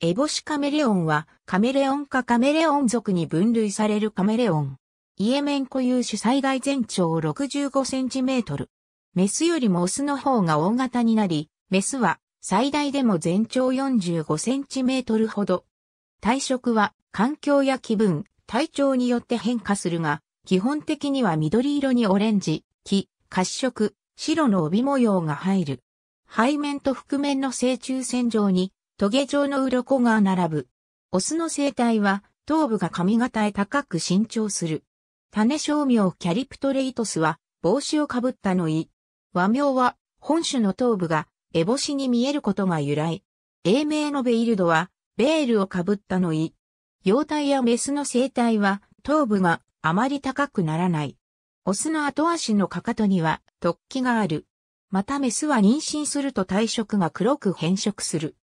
エボシカメレオンはカメレオンかカメレオン族に分類されるカメレオン。イエメン固有種最大全長65センチメートル。メスよりもオスの方が大型になり、メスは最大でも全長45センチメートルほど。体色は環境や気分、体調によって変化するが、基本的には緑色にオレンジ、黄、褐色、白の帯模様が入る。背面と覆面の正中線上にトゲ状の鱗が並ぶ。オスの生態は、頭部が髪型へ高く伸長する。種商名キャリプトレイトスは、帽子をかぶったのい。和名は、本種の頭部が、エボシに見えることが由来。英名のベイルドは、ベールをかぶったのい。幼体やメスの生態は、頭部があまり高くならない。オスの後足のかかとには突起がある。またメスは妊娠すると体色が黒く変色する。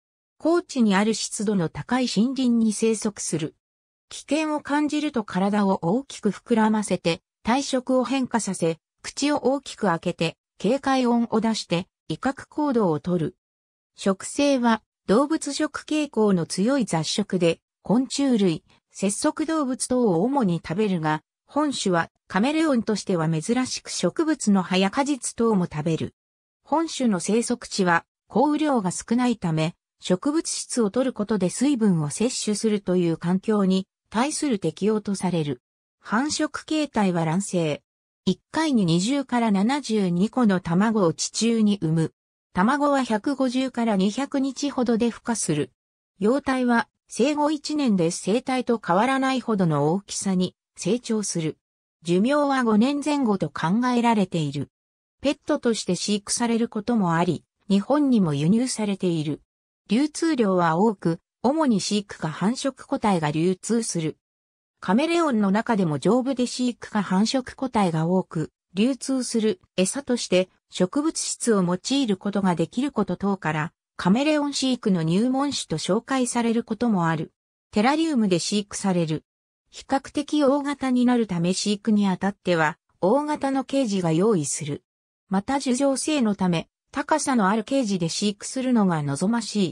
高地にある湿度の高い森林に生息する。危険を感じると体を大きく膨らませて、体色を変化させ、口を大きく開けて、警戒音を出して、威嚇行動をとる。食性は動物食傾向の強い雑食で、昆虫類、節足動物等を主に食べるが、本種はカメレオンとしては珍しく植物の葉や果実等も食べる。本種の生息地は降雨量が少ないため、植物質を取ることで水分を摂取するという環境に対する適応とされる。繁殖形態は卵生。1回に20から72個の卵を地中に産む。卵は150から200日ほどで孵化する。幼体は生後1年で生体と変わらないほどの大きさに成長する。寿命は5年前後と考えられている。ペットとして飼育されることもあり、日本にも輸入されている。流通量は多く、主に飼育か繁殖個体が流通する。カメレオンの中でも丈夫で飼育か繁殖個体が多く、流通する餌として植物質を用いることができること等から、カメレオン飼育の入門種と紹介されることもある。テラリウムで飼育される。比較的大型になるため飼育にあたっては、大型のケージが用意する。また樹状性のため、高さのあるケージで飼育するのが望まし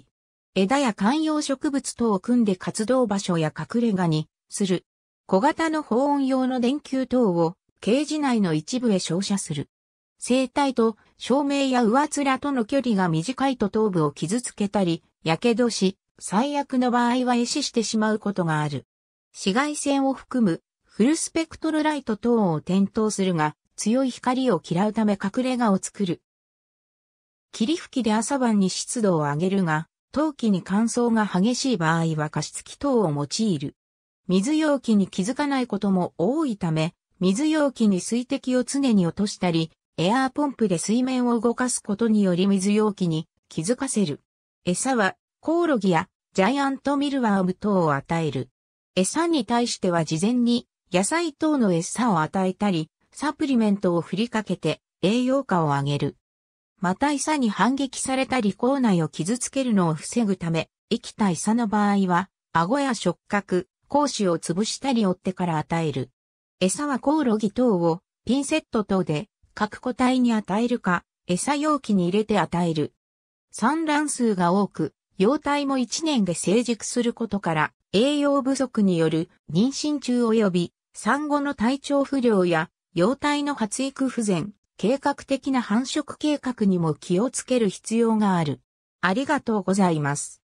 い。枝や観葉植物等を組んで活動場所や隠れ家にする。小型の保温用の電球等をケージ内の一部へ照射する。生体と照明や上面との距離が短いと頭部を傷つけたり、火傷し、最悪の場合は壊死してしまうことがある。紫外線を含むフルスペクトルライト等を点灯するが、強い光を嫌うため隠れ家を作る。霧吹きで朝晩に湿度を上げるが、陶器に乾燥が激しい場合は加湿器等を用いる。水容器に気づかないことも多いため、水容器に水滴を常に落としたり、エアーポンプで水面を動かすことにより水容器に気づかせる。餌はコオロギやジャイアントミルワーム等を与える。餌に対しては事前に野菜等の餌を与えたり、サプリメントを振りかけて栄養価を上げる。また餌に反撃されたり口内を傷つけるのを防ぐため、生きた餌の場合は、顎や触覚、口臭を潰したり追ってから与える。餌はコオロギ等をピンセット等で各個体に与えるか、餌容器に入れて与える。産卵数が多く、幼体も1年で成熟することから、栄養不足による妊娠中及び産後の体調不良や幼体の発育不全、計画的な繁殖計画にも気をつける必要がある。ありがとうございます。